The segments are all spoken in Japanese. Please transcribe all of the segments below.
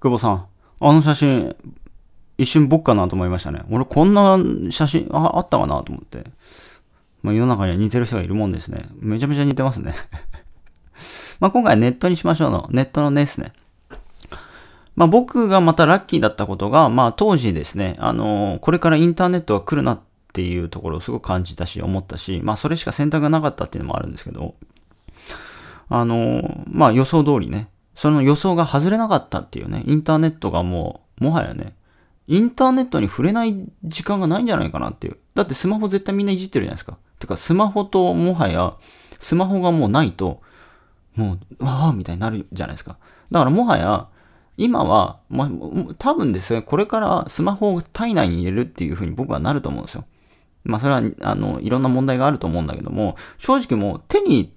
久保さん、あの写真、一瞬僕かなと思いましたね。俺こんな写真ああったかなと思って。まあ、世の中には似てる人がいるもんですね。めちゃめちゃ似てますね まあ今回ネットにしましょうの。ネットのねですね。まあ僕がまたラッキーだったことが、まあ当時ですね、あのー、これからインターネットが来るなっていうところをすごく感じたし、思ったし、まあそれしか選択がなかったっていうのもあるんですけど、あのー、まあ予想通りね、その予想が外れなかったっていうね、インターネットがもう、もはやね、インターネットに触れない時間がないんじゃないかなっていう。だってスマホ絶対みんないじってるじゃないですか。てか、スマホともはや、スマホがもうないと、もう、わあみたいになるじゃないですか。だからもはや、今は、ま多分ですね、これからスマホを体内に入れるっていう風に僕はなると思うんですよ。まあそれは、あの、いろんな問題があると思うんだけども、正直もう手に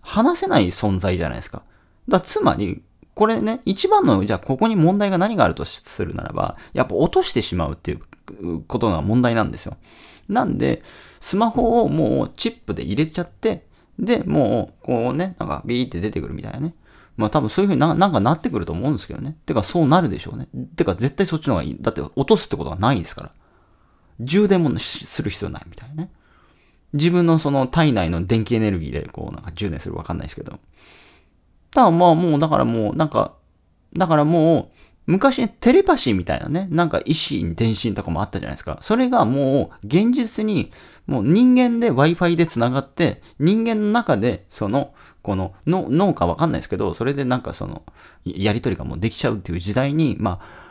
離せない存在じゃないですか。だつまり、これね、一番の、じゃあここに問題が何があるとするならば、やっぱ落としてしまうっていうことが問題なんですよ。なんで、スマホをもうチップで入れちゃって、で、もう、こうね、なんかビーって出てくるみたいなね。まあ多分そういうふうにななんかなってくると思うんですけどね。てかそうなるでしょうね。てか絶対そっちの方がいい。だって落とすってことはないですから。充電もする必要ないみたいなね。自分のその体内の電気エネルギーでこうなんか充電するわかんないですけど。たらまあもうだからもうなんか、だからもう昔テレパシーみたいなね、なんか意思転身とかもあったじゃないですか。それがもう現実にもう人間で Wi-Fi で繋がって、人間の中でその、このの脳かわかんないですけど、それでなんかその、やりとりがもうできちゃうっていう時代に、まあ、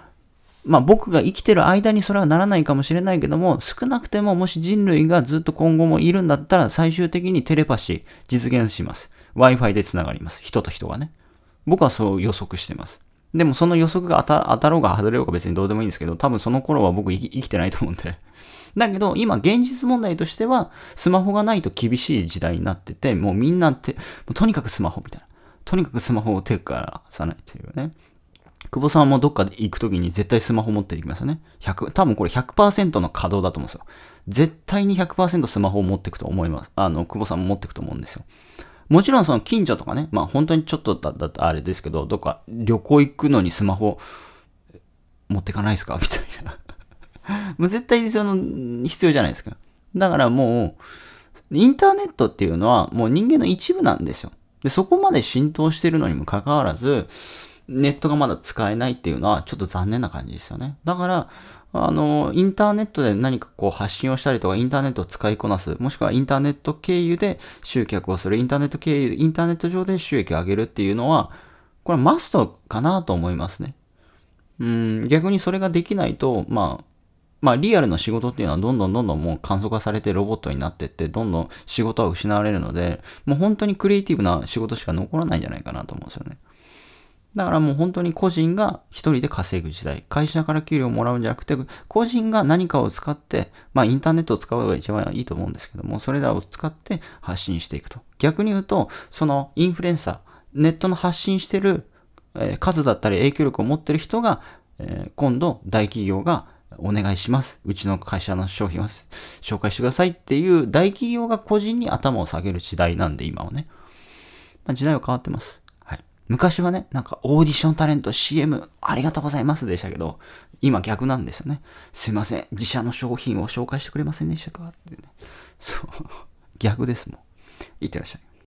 まあ僕が生きてる間にそれはならないかもしれないけども、少なくてももし人類がずっと今後もいるんだったら最終的にテレパシー実現します。Wi-Fi で繋がります。人と人がね。僕はそう予測してます。でもその予測が当たろうが外れようが別にどうでもいいんですけど、多分その頃は僕生きてないと思うんで。だけど今現実問題としては、スマホがないと厳しい時代になってて、もうみんなって、とにかくスマホみたいな。とにかくスマホを手からさないというね。久保さんもどっかで行くときに絶対スマホ持っていきますよね。100、多分これ100%の稼働だと思うんですよ。絶対に100%スマホを持っていくと思います。あの、久保さんも持っていくと思うんですよ。もちろんその近所とかね、まあ本当にちょっとだったらあれですけど、どっか旅行行くのにスマホ持ってかないですかみたいなもう 絶対その必要じゃないですか。だからもう、インターネットっていうのはもう人間の一部なんですよ。で、そこまで浸透してるのにもかかわらず、ネットがまだ使えないっていうのはちょっと残念な感じですよね。だから、あの、インターネットで何かこう発信をしたりとか、インターネットを使いこなす、もしくはインターネット経由で集客をする、インターネット経由、インターネット上で収益を上げるっていうのは、これはマストかなと思いますね。うん、逆にそれができないと、まあ、まあリアルの仕事っていうのはどんどんどんどんもう簡素化されてロボットになってって、どんどん仕事は失われるので、もう本当にクリエイティブな仕事しか残らないんじゃないかなと思うんですよね。だからもう本当に個人が一人で稼ぐ時代。会社から給料をもらうんじゃなくて、個人が何かを使って、まあインターネットを使うのが一番いいと思うんですけども、それらを使って発信していくと。逆に言うと、そのインフルエンサー、ネットの発信してる、え数だったり影響力を持ってる人が、え今度大企業がお願いします。うちの会社の商品を紹介してくださいっていう大企業が個人に頭を下げる時代なんで今はね。まあ、時代は変わってます。昔はね、なんかオーディションタレント CM ありがとうございますでしたけど、今逆なんですよね。すいません、自社の商品を紹介してくれませんでしたかってね。そう、逆ですもん。いってらっしゃい。